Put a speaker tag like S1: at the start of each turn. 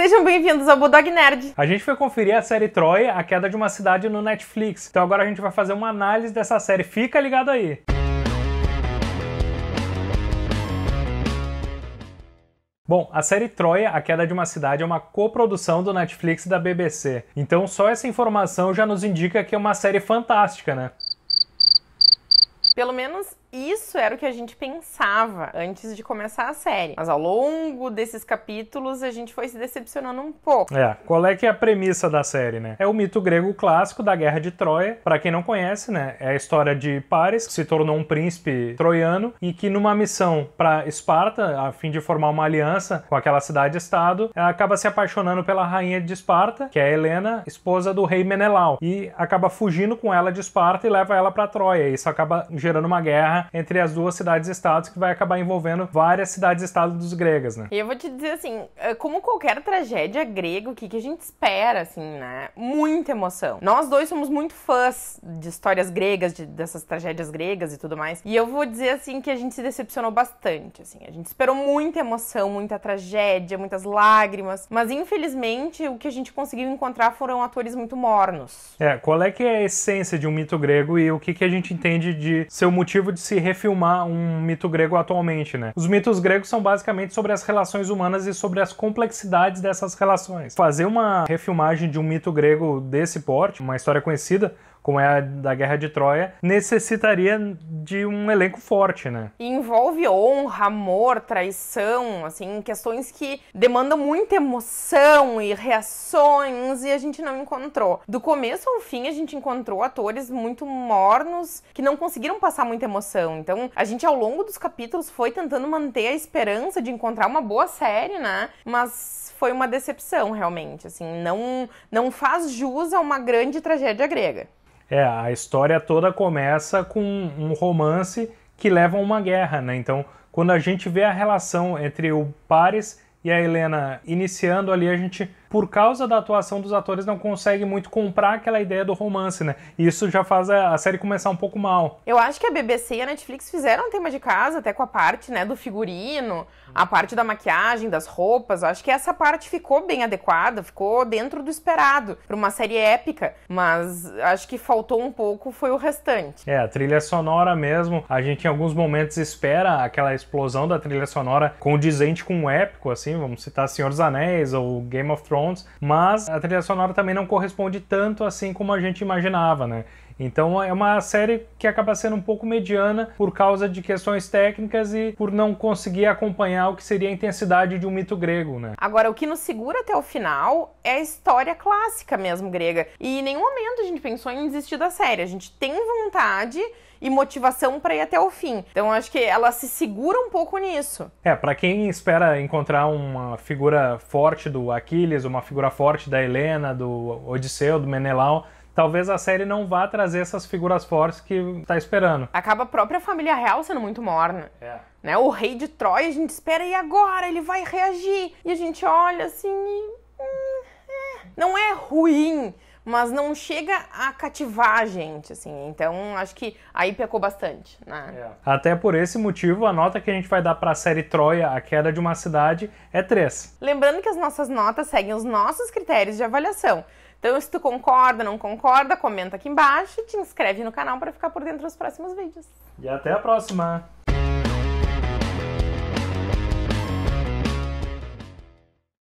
S1: Sejam bem-vindos ao Bulldog Nerd.
S2: A gente foi conferir a série Troia, A Queda de uma Cidade no Netflix. Então agora a gente vai fazer uma análise dessa série. Fica ligado aí. Bom, a série Troia, A Queda de uma Cidade, é uma coprodução do Netflix e da BBC. Então só essa informação já nos indica que é uma série fantástica, né?
S1: Pelo menos isso era o que a gente pensava antes de começar a série. Mas ao longo desses capítulos a gente foi se decepcionando um pouco.
S2: É, qual é que é a premissa da série, né? É o mito grego clássico da Guerra de Troia. Para quem não conhece, né, é a história de Paris, que se tornou um príncipe troiano e que numa missão para Esparta, a fim de formar uma aliança com aquela cidade-estado, acaba se apaixonando pela rainha de Esparta, que é Helena, esposa do rei Menelau, e acaba fugindo com ela de Esparta e leva ela para Troia. Isso acaba gerando gerando uma guerra entre as duas cidades-estados que vai acabar envolvendo várias cidades-estados dos gregas, né?
S1: E eu vou te dizer assim, eh, como qualquer tragédia grega, o que, que a gente espera, assim, né? Muita emoção. Nós dois somos muito fãs de histórias gregas, de, dessas tragédias gregas e tudo mais. E eu vou dizer assim que a gente se decepcionou bastante, assim. A gente esperou muita emoção, muita tragédia, muitas lágrimas, mas infelizmente o que a gente conseguiu encontrar foram atores muito mornos.
S2: É, qual é que é a essência de um mito grego e o que que a gente entende de ser o motivo de se refilmar um mito grego atualmente, né? Os mitos gregos são basicamente sobre as relações humanas e sobre as complexidades dessas relações. Fazer uma refilmagem de um mito grego desse porte, uma história conhecida, como é a da Guerra de Troia, necessitaria de um elenco forte, né?
S1: E envolve honra, amor, traição, assim, questões que demandam muita emoção e reações e a gente não encontrou. Do começo ao fim, a gente encontrou atores muito mornos que não conseguiram passar muita emoção. Então, a gente ao longo dos capítulos foi tentando manter a esperança de encontrar uma boa série, né? Mas foi uma decepção realmente, assim, não não faz jus a uma grande tragédia grega.
S2: É, a história toda começa com um romance que leva a uma guerra, né? Então, quando a gente vê a relação entre o Paris e a Helena iniciando ali, a gente por causa da atuação dos atores, não consegue muito comprar aquela ideia do romance, né? E isso já faz a, a série começar um pouco mal.
S1: Eu acho que a BBC e a Netflix fizeram um tema de casa, até com a parte, né, do figurino, a parte da maquiagem, das roupas. Eu acho que essa parte ficou bem adequada, ficou dentro do esperado para uma série épica, mas acho que faltou um pouco foi o restante.
S2: É, a trilha sonora mesmo, a gente em alguns momentos espera aquela explosão da trilha sonora condizente com o épico, assim, vamos citar Senhor dos Anéis ou Game of Thrones mas a trilha sonora também não corresponde tanto assim como a gente imaginava, né? Então é uma série que acaba sendo um pouco mediana por causa de questões técnicas e por não conseguir acompanhar o que seria a intensidade de um mito grego, né? Agora, o que nos segura
S1: até o final é a história clássica mesmo grega. E em nenhum momento a gente pensou em desistir da série. A gente tem vontade e motivação para ir até o fim. Então acho que ela se segura um pouco nisso.
S2: É, para quem espera encontrar uma figura forte do Aquiles, uma figura forte da Helena, do Odisseu, do Menelau, talvez a série não vá trazer essas figuras fortes que tá esperando.
S1: Acaba a própria família real sendo muito morna. É. Né? O rei de Troia, a gente espera, e agora? Ele vai reagir. E a gente olha assim e... Hum, é. Não é ruim, mas não chega a cativar a gente, assim. Então, acho que aí pecou bastante, né?
S2: É. Até por esse motivo, a nota que a gente vai dar para a série Troia, A Queda de uma Cidade, é 3.
S1: Lembrando que as nossas notas seguem os nossos critérios de avaliação. Então, se tu concorda, não concorda, comenta aqui embaixo, e te inscreve no canal para ficar por dentro dos próximos vídeos.
S2: E até a próxima!